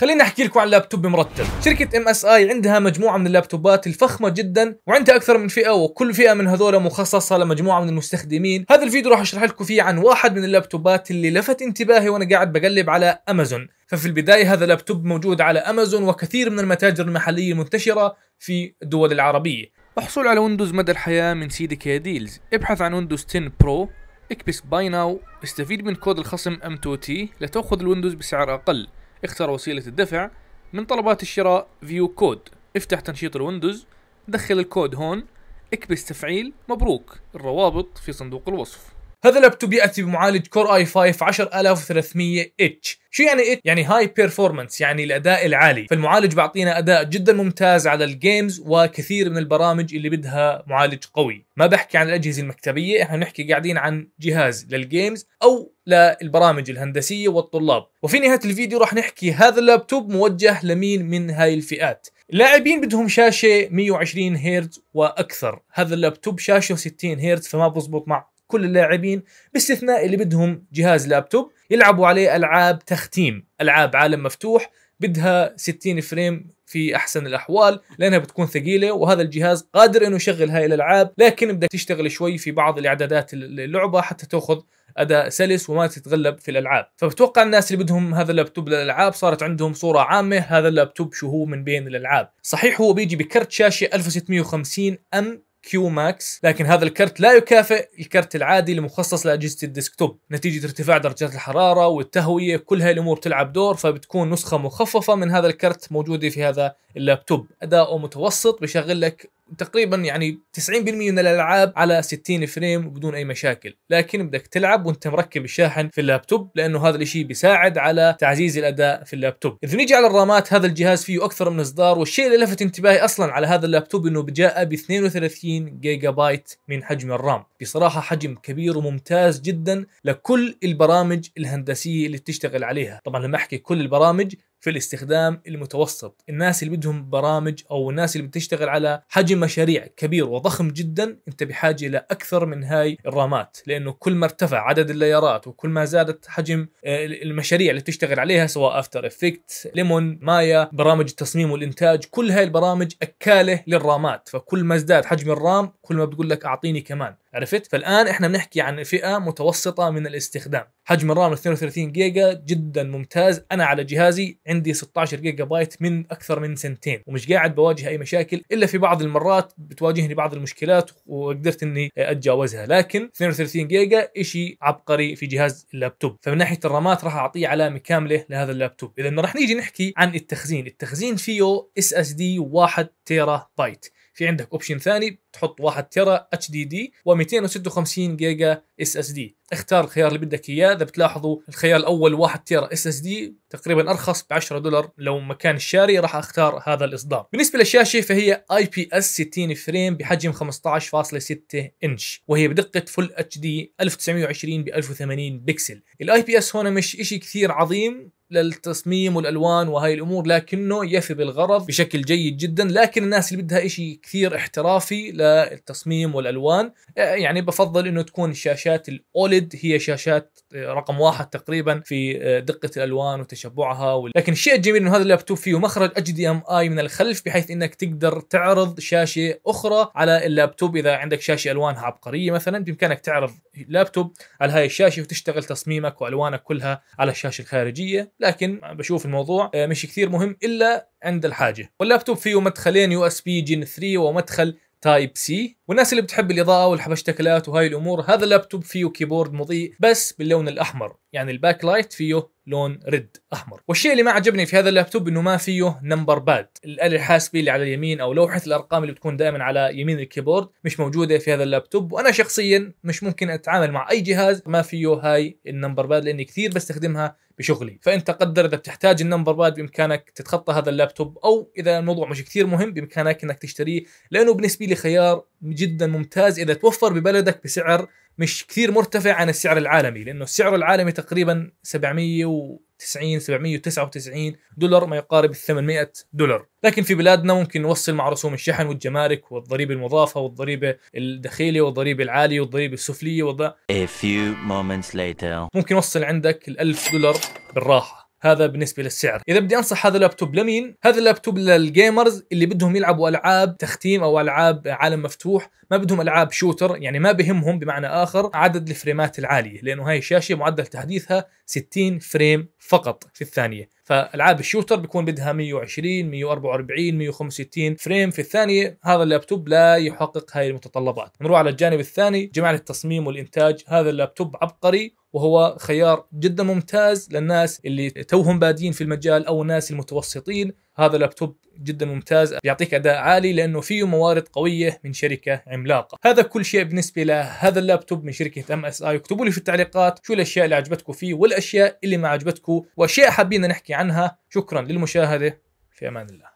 خليني احكي لكم عن لابتوب مرتب شركه ام اس اي عندها مجموعه من اللابتوبات الفخمه جدا وعندها اكثر من فئه وكل فئه من هذول مخصصه لمجموعه من المستخدمين هذا الفيديو راح اشرح لكم فيه عن واحد من اللابتوبات اللي لفت انتباهي وانا قاعد بقلب على امازون ففي البدايه هذا اللابتوب موجود على امازون وكثير من المتاجر المحليه المنتشره في الدول العربيه الحصول على ويندوز مدى الحياه من سيدي كي ديلز ابحث عن ويندوز 10 برو اكبس باي ناو استفيد من كود الخصم ام 2 تي لتاخذ الويندوز بسعر اقل اختر وسيلة الدفع من طلبات الشراء فيو كود افتح تنشيط الويندوز دخل الكود هون اكبس تفعيل مبروك الروابط في صندوق الوصف هذا اللابتوب ياتي بمعالج كور اي 5 10300 اتش شو يعني اتش يعني هاي بيرفورمانس يعني الاداء العالي فالمعالج بيعطينا اداء جدا ممتاز على الجيمز وكثير من البرامج اللي بدها معالج قوي ما بحكي عن الاجهزه المكتبيه احنا بنحكي قاعدين عن جهاز للجيمز او للبرامج الهندسيه والطلاب وفي نهايه الفيديو راح نحكي هذا اللابتوب موجه لمين من هاي الفئات اللاعبين بدهم شاشه 120 هرتز واكثر هذا اللابتوب شاشه 60 هرتز فما بزبط مع كل اللاعبين باستثناء اللي بدهم جهاز لابتوب يلعبوا عليه العاب تختيم العاب عالم مفتوح بدها 60 فريم في احسن الاحوال لانها بتكون ثقيله وهذا الجهاز قادر انه يشغل هاي الالعاب لكن بدك تشتغل شوي في بعض الاعدادات اللعبه حتى تاخذ اداء سلس وما تتغلب في الالعاب فبتوقع الناس اللي بدهم هذا اللابتوب للالعاب صارت عندهم صوره عامه هذا اللابتوب شو هو من بين الالعاب صحيح هو بيجي بكرت شاشه 1650 ام كيو ماكس لكن هذا الكرت لا يكافئ الكرت العادي المخصص لأجهزة الديسكتوب نتيجة ارتفاع درجات الحرارة والتهوية كل هاي الأمور تلعب دور فبتكون نسخة مخففة من هذا الكرت موجودة في هذا اللابتوب أداؤه متوسط بشغل لك تقريبا يعني 90% من الالعاب على 60 فريم وبدون اي مشاكل لكن بدك تلعب وانت مركب الشاحن في اللابتوب لانه هذا الشيء بيساعد على تعزيز الاداء في اللابتوب اذا نيجي على الرامات هذا الجهاز فيه اكثر من اصدار والشيء اللي لفت انتباهي اصلا على هذا اللابتوب انه جاء ب 32 جيجا بايت من حجم الرام بصراحه حجم كبير وممتاز جدا لكل البرامج الهندسيه اللي بتشتغل عليها طبعا لما احكي كل البرامج في الاستخدام المتوسط الناس اللي بدهم برامج او الناس اللي بتشتغل على حجم مشاريع كبير وضخم جدا انت بحاجه لاكثر من هاي الرامات لانه كل ما ارتفع عدد الليارات وكل ما زادت حجم آه، المشاريع اللي بتشتغل عليها سواء افتر افكت ليمون مايا برامج التصميم والانتاج كل هاي البرامج اكاله للرامات فكل ما ازداد حجم الرام كل ما بتقول لك اعطيني كمان عرفت فالان احنا بنحكي عن فئه متوسطه من الاستخدام حجم الرام 32 جيجا جدا ممتاز انا على جهازي عندي 16 جيجا بايت من اكثر من سنتين ومش قاعد بواجه اي مشاكل الا في بعض المرات بتواجهني بعض المشكلات وقدرت اني اتجاوزها لكن 32 جيجا شيء عبقري في جهاز اللابتوب فمن ناحيه الرامات راح اعطيه علامه كامله لهذا اللابتوب اذا راح نيجي نحكي عن التخزين التخزين فيه اس اس دي 1 تيرا بايت في عندك اوبشن ثاني تحط 1 تيرا اتش دي دي و256 جيجا اس اس دي اختار الخيار اللي بدك اياه اذا بتلاحظوا الخيار الاول 1 تيرا اس اس دي تقريبا ارخص ب 10 دولار لو مكان الشاري راح اختار هذا الاصدار بالنسبه للشاشه فهي اي بي اس 60 فريم بحجم 15.6 انش وهي بدقه فل اتش دي 1920 ب 1080 بكسل الاي بي اس هون مش شيء كثير عظيم للتصميم والالوان وهي الامور لكنه يفي بالغرض بشكل جيد جدا لكن الناس اللي بدها شيء كثير احترافي للتصميم والالوان آه، يعني بفضل انه تكون شاشات الاولد هي شاشات آه، رقم واحد تقريبا في آه، دقه الالوان وتشبعها وال... لكن الشيء الجميل انه هذا اللابتوب فيه مخرج اتش دي ام اي من الخلف بحيث انك تقدر تعرض شاشه اخرى على اللابتوب اذا عندك شاشه الوانها عبقريه مثلا بامكانك تعرض لابتوب على هاي الشاشه وتشتغل تصميمك والوانك كلها على الشاشه الخارجيه لكن بشوف الموضوع آه، مش كثير مهم الا عند الحاجه واللابتوب فيه مدخلين يو اس بي جين 3 ومدخل تايب سي والناس اللي بتحب الاضاءه والحبشتكلات وهاي الامور هذا اللابتوب فيه كيبورد مضيء بس باللون الاحمر يعني الباك لايت فيه لون رد احمر والشيء اللي ما عجبني في هذا اللابتوب انه ما فيه نمبر باد الاله الحاسبي اللي على اليمين او لوحه الارقام اللي بتكون دائما على يمين الكيبورد مش موجوده في هذا اللابتوب وانا شخصيا مش ممكن اتعامل مع اي جهاز ما فيه هاي النمبر باد لاني كثير بستخدمها بشغلي فانت قدر اذا بتحتاج النمبر باد بامكانك تتخطى هذا اللابتوب او اذا الموضوع مش كثير مهم بامكانك انك تشتريه لانه بالنسبه لي خيار جدا ممتاز اذا توفر ببلدك بسعر مش كثير مرتفع عن السعر العالمي لانه السعر العالمي تقريبا 790 799 دولار ما يقارب ال 800 دولار لكن في بلادنا ممكن نوصل مع رسوم الشحن والجمارك والضريبه المضافه والضريبه الدخيله والضريبه العاليه والضريبه السفليه وضع A few moments later. ممكن نوصل عندك ال 1000 دولار بالراحه هذا بالنسبه للسعر اذا بدي انصح هذا اللابتوب لمين هذا اللابتوب للجيمرز اللي بدهم يلعبوا العاب تختيم او العاب عالم مفتوح ما بدهم العاب شوتر يعني ما بهمهم بمعنى اخر عدد الفريمات العاليه لانه هاي الشاشه معدل تحديثها 60 فريم فقط في الثانيه فالعاب الشوتر بيكون بدها 120 144 165 فريم في الثانيه هذا اللابتوب لا يحقق هاي المتطلبات نروح على الجانب الثاني جماعه التصميم والانتاج هذا اللابتوب عبقري وهو خيار جدا ممتاز للناس اللي توهم بادين في المجال او الناس المتوسطين هذا اللابتوب جدا ممتاز بيعطيك اداء عالي لانه فيه موارد قويه من شركه عملاقه هذا كل شيء بالنسبه لهذا اللابتوب من شركه ام اس اي اكتبوا لي في التعليقات شو الاشياء اللي عجبتكم فيه والاشياء اللي ما عجبتكم واشياء حابين نحكي عنها شكرا للمشاهده في امان الله